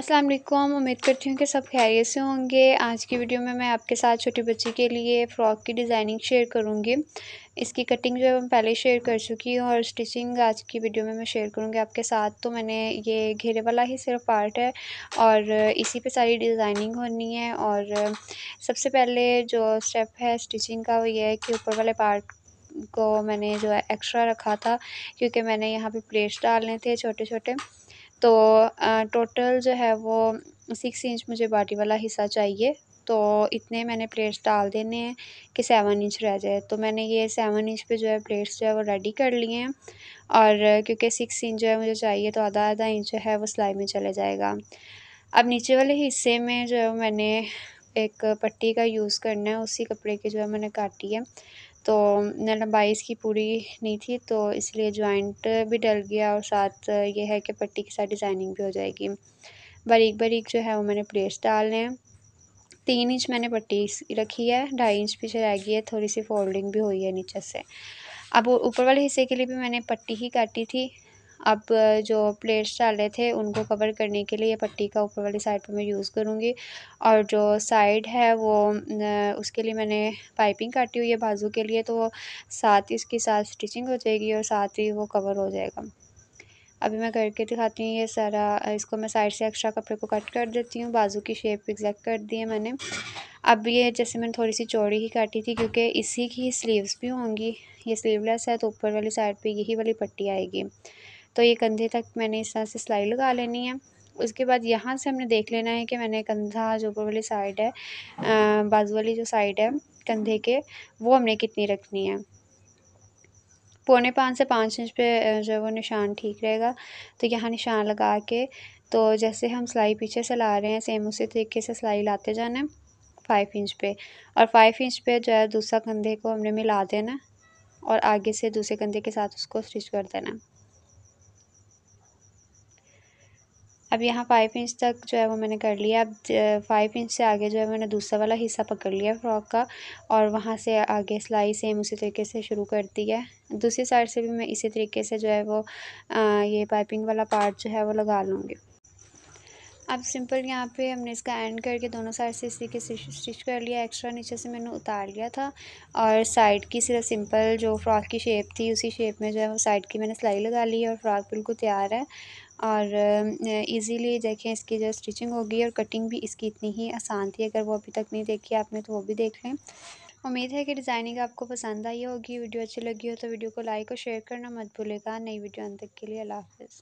अस्सलाम वालेकुम उम्मीद करती हूँ कि सब खैरियत से होंगे आज की वीडियो में मैं आपके साथ छोटी बच्ची के लिए फ़्रॉक की डिज़ाइनिंग शेयर करूँगी इसकी कटिंग जो है मैं पहले शेयर कर चुकी हूँ और स्टिचिंग आज की वीडियो में मैं शेयर करूँगी आपके साथ तो मैंने ये घेरे वाला ही सिर्फ पार्ट है और इसी पे सारी डिज़ाइनिंग होनी है और सबसे पहले जो स्टेप है स्टिचिंग का वो ये है कि ऊपर वाले पार्ट को मैंने जो है एक्स्ट्रा रखा था क्योंकि मैंने यहाँ पे प्लेट्स डालने थे छोटे छोटे तो टोटल जो है वो सिक्स इंच मुझे बाटी वाला हिस्सा चाहिए तो इतने मैंने प्लेट्स डाल देने हैं कि सेवन इंच रह जाए तो मैंने ये सेवन इंच पे जो है प्लेट्स जो है वो रेडी कर लिए हैं और क्योंकि सिक्स इंच जो है मुझे चाहिए तो आधा आधा इंच जो है वो सिलाई में चले जाएगा अब नीचे वाले हिस्से में जो है मैंने एक पट्टी का यूज़ करना है उसी कपड़े की जो है मैंने काटी है तो मेरा बाईस की पूरी नहीं थी तो इसलिए जॉइंट भी डल गया और साथ ये है कि पट्टी के साथ डिज़ाइनिंग भी हो जाएगी बारीक बारीक जो है वो मैंने प्लेट्स डालने हैं तीन इंच मैंने पट्टी रखी है ढाई इंच पीछे रह गई है थोड़ी सी फोल्डिंग भी हुई है नीचे से अब ऊपर वाले हिस्से के लिए भी मैंने पट्टी ही काटी थी अब जो प्लेट्स डाले थे उनको कवर करने के लिए ये पट्टी का ऊपर वाली साइड पर मैं यूज़ करूँगी और जो साइड है वो उसके लिए मैंने पाइपिंग काटी हुई है बाजू के लिए तो वो साथ ही इसके साथ स्टिचिंग हो जाएगी और साथ ही वो कवर हो जाएगा अभी मैं करके दिखाती हूँ ये सारा इसको मैं साइड से एक्स्ट्रा कपड़े को कट कर देती हूँ बाजू की शेप एग्जैक्ट कर दी है मैंने अब ये जैसे मैंने थोड़ी सी चौड़ी ही काटी थी क्योंकि इसी की स्लीव्स भी होंगी ये स्लीवलेस है तो ऊपर वाली साइड पे यही वाली पट्टी आएगी तो ये कंधे तक मैंने इस तरह से सिलाई लगा लेनी है उसके बाद यहाँ से हमने देख लेना है कि मैंने कंधा जो ऊपर वाली साइड है बाजू वाली जो साइड है कंधे के वो हमने कितनी रखनी है पौने पाँच से पाँच इंच पे जो वो निशान ठीक रहेगा तो यहाँ निशान लगा के तो जैसे हम सिलाई पीछे से ला रहे हैं सेम उसी तरीके से सिलाई लाते जाना है फाइव इंच पे और फाइव इंच पे जो है दूसरा कंधे को हमने मिला देना और आगे से दूसरे कंधे के साथ उसको स्टिच कर देना अब यहाँ फाइव इंच तक जो है वो मैंने कर लिया अब फाइव इंच से आगे जो है मैंने दूसरा वाला हिस्सा पकड़ लिया फ्रॉक का और वहाँ से आगे सिलाई सेम उसी तरीके से शुरू कर दी है दूसरी साइड से भी मैं इसी तरीके से जो है वो आ, ये पाइपिंग वाला पार्ट जो है वो लगा लूँगी अब सिंपल यहाँ पे हमने इसका एंड करके दोनों साइड से इसी के स्टिच कर लिया एक्स्ट्रा नीचे से मैंने उतार लिया था और साइड की सिर्फ सिंपल जो फ्रॉक की शेप थी उसी शेप में जो है वो साइड की मैंने सिलाई लगा ली और फ्रॉक बिल्कुल तैयार है और इजीली देखें इसकी जो स्टिचिंग होगी और कटिंग भी इसकी इतनी ही आसान थी अगर वो अभी तक नहीं देखी आपने तो वो भी देख लें उम्मीद है कि डिज़ाइनिंग आपको पसंद आई होगी वीडियो अच्छी लगी हो तो वीडियो को लाइक और शेयर करना मत भूलेगा नई वीडियो अंत तक के लिए अला हाफ़